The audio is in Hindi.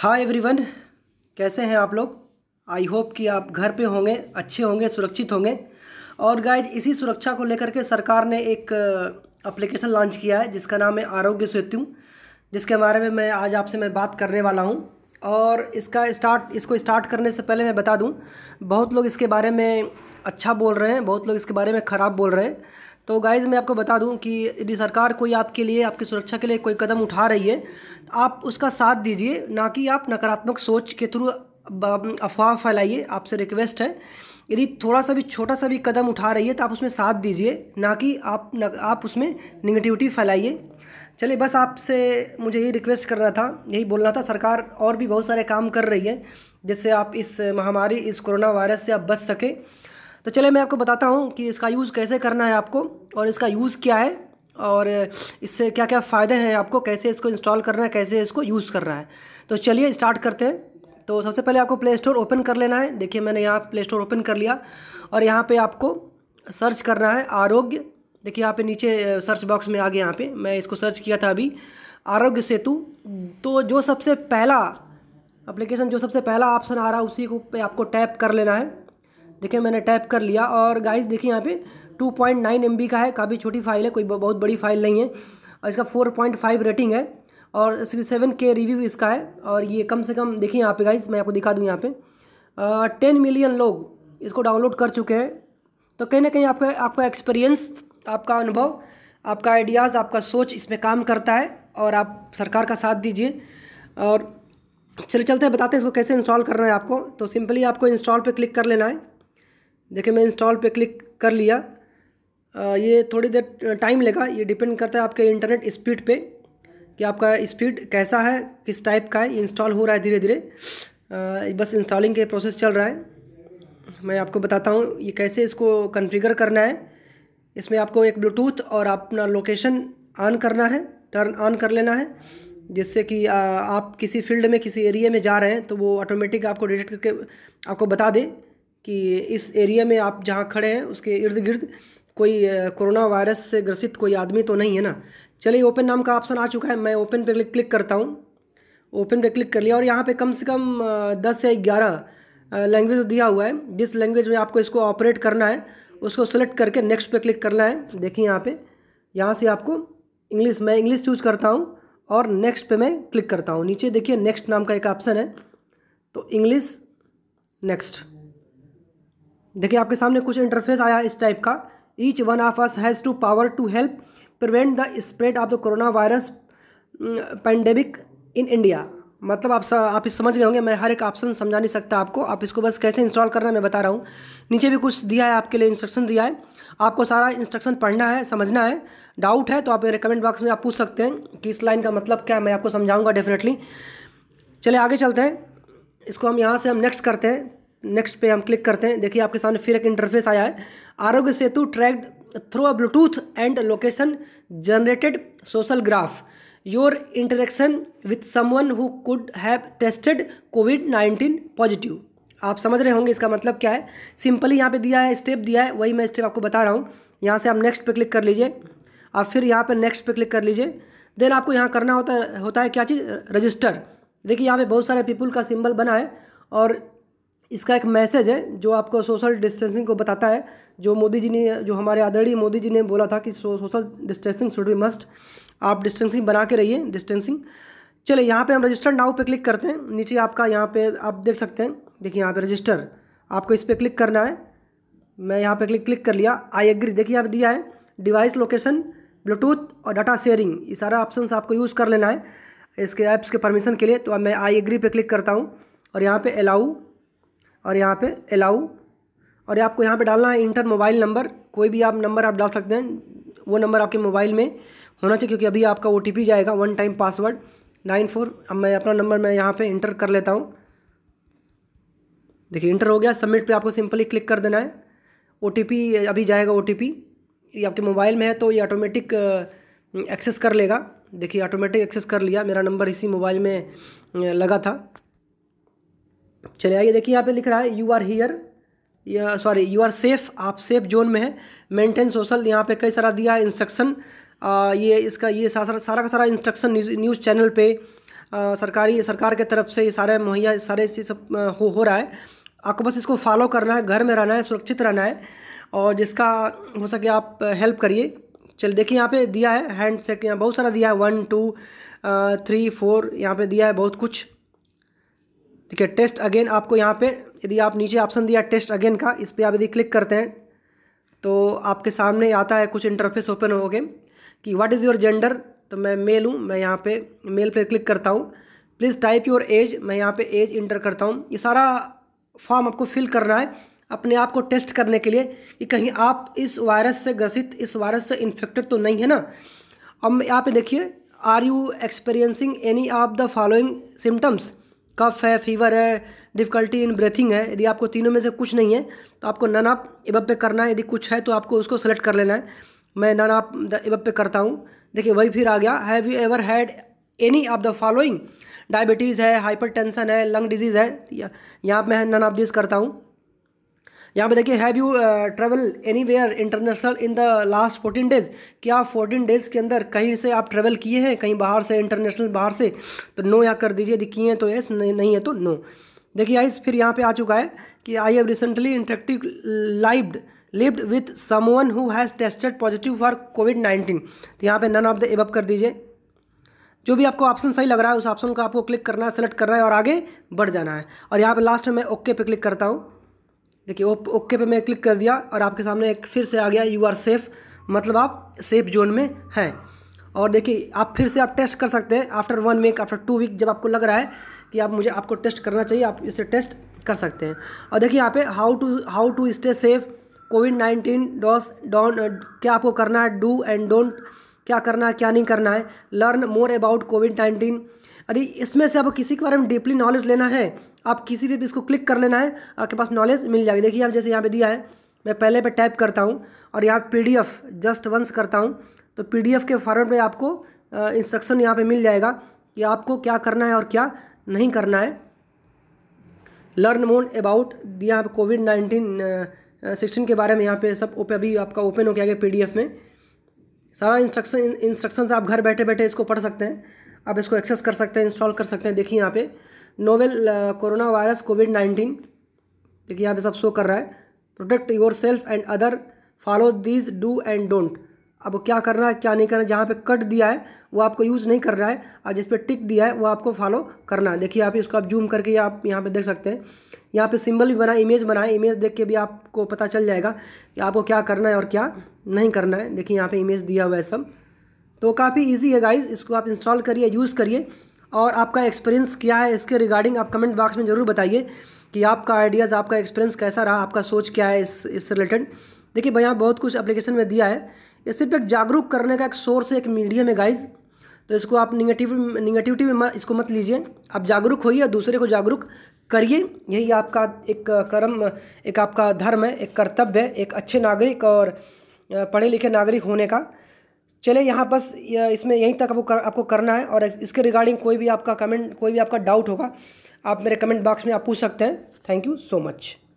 हाय एवरीवन कैसे हैं आप लोग आई होप कि आप घर पे होंगे अच्छे होंगे सुरक्षित होंगे और गाइज इसी सुरक्षा को लेकर के सरकार ने एक अप्लीकेशन uh, लॉन्च किया है जिसका नाम है आरोग्य सेतु जिसके बारे में मैं आज आपसे मैं बात करने वाला हूँ और इसका स्टार्ट इसको स्टार्ट करने से पहले मैं बता दूँ बहुत लोग इसके बारे में अच्छा बोल रहे हैं बहुत लोग इसके बारे में ख़राब बोल रहे हैं तो गाइज़ मैं आपको बता दूं कि यदि सरकार कोई आपके लिए आपकी सुरक्षा के लिए कोई कदम उठा रही है तो आप उसका साथ दीजिए ना कि आप नकारात्मक सोच के थ्रू अफवाह फैलाइए आपसे रिक्वेस्ट है यदि थोड़ा सा भी छोटा सा भी कदम उठा रही है तो आप उसमें साथ दीजिए ना कि आप न, आप उसमें निगेटिविटी फैलाइए चलिए बस आपसे मुझे यही रिक्वेस्ट करना था यही बोलना था सरकार और भी बहुत सारे काम कर रही है जिससे आप इस महामारी इस कोरोना वायरस से आप बच सकें तो चले मैं आपको बताता हूँ कि इसका यूज़ कैसे करना है आपको और इसका यूज़ क्या है और इससे क्या क्या फ़ायदे हैं आपको कैसे इसको इंस्टॉल करना है कैसे इसको यूज़ करना है तो चलिए स्टार्ट करते हैं तो सबसे पहले आपको प्ले स्टोर ओपन कर लेना है देखिए मैंने यहाँ प्ले स्टोर ओपन कर लिया और यहाँ पे आपको सर्च करना है आरोग्य देखिए यहाँ पे नीचे सर्च बॉक्स में आ गया यहाँ पे मैं इसको सर्च किया था अभी आरोग्य सेतु तो जो सबसे पहला एप्लीकेशन जो सबसे पहला ऑप्शन आ रहा है उसी को पे आपको टैप कर लेना है देखिए मैंने टैप कर लिया और गाइस देखिए यहाँ पे 2.9 पॉइंट का है काफ़ी छोटी फाइल है कोई बहुत बड़ी फाइल नहीं है और इसका 4.5 रेटिंग है और सेवन के रिव्यू इसका है और ये कम से कम देखिए यहाँ पे गाइस मैं आपको दिखा दूँ यहाँ पे टेन मिलियन लोग इसको डाउनलोड कर चुके हैं तो कहीं ना कहीं आपका आपका एक्सपीरियंस आपका अनुभव आपका आइडियाज़ आपका सोच इसमें काम करता है और आप सरकार का साथ दीजिए और चलिए चलते हैं बताते हैं इसको कैसे इंस्टॉल करना है आपको तो सिंपली आपको इंस्टॉल पे क्लिक कर लेना है देखिए मैं इंस्टॉल पे क्लिक कर लिया आ, ये थोड़ी देर टाइम लेगा ये डिपेंड करता है आपके इंटरनेट स्पीड पे कि आपका स्पीड कैसा है किस टाइप का है इंस्टॉल हो रहा है धीरे धीरे बस इंस्टॉलिंग के प्रोसेस चल रहा है मैं आपको बताता हूँ ये कैसे इसको कन्फिगर करना है इसमें आपको एक ब्लूटूथ और अपना लोकेशन ऑन करना है टर्न ऑन कर लेना है जिससे कि आप किसी फील्ड में किसी एरिया में जा रहे हैं तो वो ऑटोमेटिक आपको डिटेक्ट करके आपको बता दे कि इस एरिया में आप जहाँ खड़े हैं उसके इर्द गिर्द कोई कोरोना वायरस से ग्रसित कोई आदमी तो नहीं है ना चलिए ओपन नाम का ऑप्शन आ चुका है मैं ओपन पर क्लिक करता हूँ ओपन पर क्लिक कर लिया और यहाँ पे कम से कम दस या ग्यारह लैंग्वेज दिया हुआ है जिस लैंग्वेज में आपको इसको ऑपरेट करना है उसको सेलेक्ट करके नेक्स्ट पे क्लिक करना है देखिए यहाँ पे यहाँ से आपको इंग्लिश मैं इंग्लिश चूज करता हूँ और नेक्स्ट पे मैं क्लिक करता हूँ नीचे देखिए नेक्स्ट नाम का एक ऑप्शन है तो इंग्लिश नेक्स्ट देखिए आपके सामने कुछ इंटरफेस आया है इस टाइप का each one of us has to power to help prevent the spread of the corona virus pandemic in India मतलब आप सा, आप इस समझ गए होंगे मैं हर एक ऑप्शन समझा नहीं सकता आपको आप इसको बस कैसे इंस्टॉल करना है मैं बता रहा हूँ नीचे भी कुछ दिया है आपके लिए इंस्ट्रक्शन दिया है आपको सारा इंस्ट्रक्शन पढ़ना है समझना है डाउट है तो आप मेरे कमेंट बॉक्स में आप पूछ सकते हैं कि इस लाइन का मतलब क्या है मैं आपको समझाऊँगा डेफिनेटली चले आगे चलते हैं इसको हम यहाँ से हम नेक्स्ट करते हैं नेक्स्ट पे हम क्लिक करते हैं देखिए आपके सामने फिर एक इंटरफेस आया है Aarogya Setu tracked through a Bluetooth and location generated social graph your interaction with someone who could have tested COVID nineteen positive आप समझ रहे होंगे इसका मतलब क्या है सिंपली यहाँ पे दिया है स्टेप दिया है वही मैं स्टेप आपको बता रहा हूँ यहाँ से आप नेक्स्ट पे क्लिक कर लीजिए आप फिर यहाँ पे नेक्स्ट पे क्लिक कर लीजिए देन आपको यहाँ करना होता होता है क्या चीज़ रजिस्टर देखिए यहाँ पे बहुत सारे पीपल का सिंबल बना है और इसका एक मैसेज है जो आपको सोशल डिस्टेंसिंग को बताता है जो मोदी जी ने जो हमारे आदरणीय मोदी जी ने बोला था कि social distancing should be must आप डिस्टेंसिंग बना के रहिए डिस्टेंसिंग चलिए यहाँ पे हम रजिस्टर नाउ पे क्लिक करते हैं नीचे आपका यहाँ पे आप देख सकते हैं देखिए यहाँ पे रजिस्टर आपको इस पर क्लिक करना है मैं यहाँ पे क्लिक क्लिक कर लिया आई एग्री देखिए यहाँ दिया है डिवाइस लोकेशन ब्लूटूथ और डाटा शेयरिंग ये सारा ऑप्शन आपको यूज़ कर लेना है इसके ऐप्स के परमिशन के लिए तो अब मैं आई एग्री पे क्लिक करता हूँ और यहाँ पे अलाउ और यहाँ पे अलाउ और आपको यहाँ पे डालना है इंटर मोबाइल नंबर कोई भी आप नंबर आप डाल सकते हैं वो नंबर आपके मोबाइल में होना चाहिए क्योंकि अभी आपका ओ जाएगा one time password nine four अब मैं अपना नंबर मैं यहाँ पर इंटर कर लेता हूँ देखिए इंटर हो गया सबमिट पर आपको सिंपली क्लिक कर देना है ओ अभी जाएगा ओ ये आपके मोबाइल में है तो ये ऑटोमेटिक एक्सेस uh, कर लेगा देखिए ऑटोमेटिक एक्सेस कर लिया मेरा नंबर इसी मोबाइल में uh, लगा था चले आइए देखिए यहाँ पे लिख रहा है यू आर हीयर या सॉरी यू आर सेफ आप सेफ जोन में है मेंटेन सोशल यहाँ पे कई सारा दिया है इंस्ट्रक्शन ये इसका ये सारा सारा का सारा इंस्ट्रक्शन न्यूज़ न्यूज़ चैनल पे आ, सरकारी सरकार के तरफ से ये सारे मुहैया सारे से सब हो हो रहा है आपको बस इसको फॉलो करना है घर में रहना है सुरक्षित रहना है और जिसका हो सके आप हेल्प करिए चलिए देखिए यहाँ पे दिया है हैंड सेट यहाँ बहुत सारा दिया है वन टू थ्री फोर यहाँ पे दिया है बहुत कुछ ठीक है टेस्ट अगेन आपको यहाँ पे यदि आप नीचे ऑप्शन दिया टेस्ट अगेन का इस पर आप यदि क्लिक करते हैं तो आपके सामने आता है कुछ इंटरफेस ओपन हो गए कि व्हाट इज़ योर जेंडर तो मैं मेल हूँ मैं यहाँ पे मेल पे क्लिक करता हूँ प्लीज़ टाइप योर एज मैं यहाँ पे एज इंटर करता हूँ ये सारा फॉर्म आपको फिल करना है अपने आप को टेस्ट करने के लिए कि कहीं आप इस वायरस से ग्रसित इस वायरस से इन्फेक्टेड तो नहीं है ना अब यहाँ पे देखिए are you experiencing any of the following symptoms cough है फीवर है डिफ़िकल्टी इन ब्रीथिंग है यदि आपको तीनों में से कुछ नहीं है तो आपको नन आप इबब पे करना है यदि कुछ है तो आपको उसको सेलेक्ट कर लेना है मैं नन आप इबब पे करता हूँ देखिए वही फिर आ गया have you ever had any of the following diabetes है हाइपर है लंग डिजीज़ है यहाँ मैं नन ऑफ दिस करता हूँ यहाँ पे देखिए have you travel anywhere international in the last fourteen days क्या फोर्टीन डेज के अंदर कहीं से आप ट्रेवल किए हैं कहीं बाहर से इंटरनेशनल बाहर से तो नो यहाँ कर दीजिए यदि किए हैं तो येस नहीं है तो नो देखिए आइस फिर यहाँ पे आ चुका है कि I have recently interactive live lived with someone who has tested positive for COVID nineteen तो यहाँ पे नन ऑफ द एबअप कर दीजिए जो भी आपको ऑप्शन सही लग रहा है उस ऑप्शन को आपको क्लिक करना है सेलेक्ट करना है और आगे बढ़ जाना है और यहाँ पे लास्ट में मैं ओके पे क्लिक करता हूँ देखिए ओके पे मैं क्लिक कर दिया और आपके सामने एक फिर से आ गया यू आर सेफ़ मतलब आप सेफ जोन में हैं और देखिए आप फिर से आप टेस्ट कर सकते हैं after one week after two week जब आपको लग रहा है कि आप मुझे आपको टेस्ट करना चाहिए आप इसे टेस्ट कर सकते हैं और देखिए यहाँ पे how to how to stay safe COVID nineteen dos don क्या आपको करना है डू एंड डोंट क्या करना है क्या नहीं करना है learn more about COVID nineteen अरे इसमें से आपको किसी के बारे में डीपली नॉलेज लेना है आप किसी भी इसको क्लिक कर लेना है आपके पास नॉलेज मिल जाएगी देखिए आप जैसे यहाँ पे दिया है मैं पहले पे टाइप करता हूँ और यहाँ पी जस्ट वंस करता हूँ तो पी के फॉर्मेट में आपको इंस्ट्रक्शन यहाँ पर मिल जाएगा कि आपको क्या करना है और क्या नहीं करना है लर्न मोन अबाउट दिया यहाँ कोविड नाइन्टीन सिक्सटीन के बारे में यहाँ पे सब ओपे अभी आपका ओपन हो गया पी में सारा इंस्ट्रक्शन इंस्ट्रक्शन आप घर बैठे बैठे इसको पढ़ सकते हैं आप इसको एक्सेस कर सकते हैं इंस्टॉल कर सकते हैं देखिए यहाँ पे novel corona virus COVID nineteen देखिए यहाँ पे सब शो कर रहा है protect yourself and other follow these do and don't अब क्या करना है क्या नहीं करना है जहाँ पर कट दिया है वो आपको यूज़ नहीं कर रहा है और जिस पर टिक दिया है वो आपको फॉलो करना है देखिए आप इसको आप जूम करके आप यहाँ पर देख सकते हैं यहाँ पे सिंबल भी बनाए इमेज बनाए इमेज देख के भी आपको पता चल जाएगा कि आपको क्या करना है और क्या नहीं करना है देखिए यहाँ पे इमेज दिया हुआ है सब तो काफ़ी ईजी है गाइज़ इसको आप इंस्टॉल करिए यूज़ करिए और आपका एक्सपीरियंस क्या है इसके रिगार्डिंग आप कमेंट बॉक्स में ज़रूर बताइए कि आपका आइडियाज़ आपका एक्सपीरियंस कैसा रहा आपका सोच क्या है इस इससे रिलेटेड देखिए भाई यहाँ बहुत कुछ एप्लीकेशन में दिया है ये सिर्फ एक जागरूक करने का एक सोर्स है एक मीडियम है गाइज़ तो इसको आप निगेटिव निगेटिविटी में मत इसको मत लीजिए आप जागरूक होइए और दूसरे को जागरूक करिए यही आपका एक कर्म एक आपका धर्म है एक कर्तव्य है एक अच्छे नागरिक और पढ़े लिखे नागरिक होने का चले यहाँ बस इसमें यहीं तक आपको आपको करना है और इसके रिगार्डिंग कोई भी आपका कमेंट कोई भी आपका डाउट होगा आप मेरे कमेंट बॉक्स में आप पूछ सकते हैं थैंक यू सो मच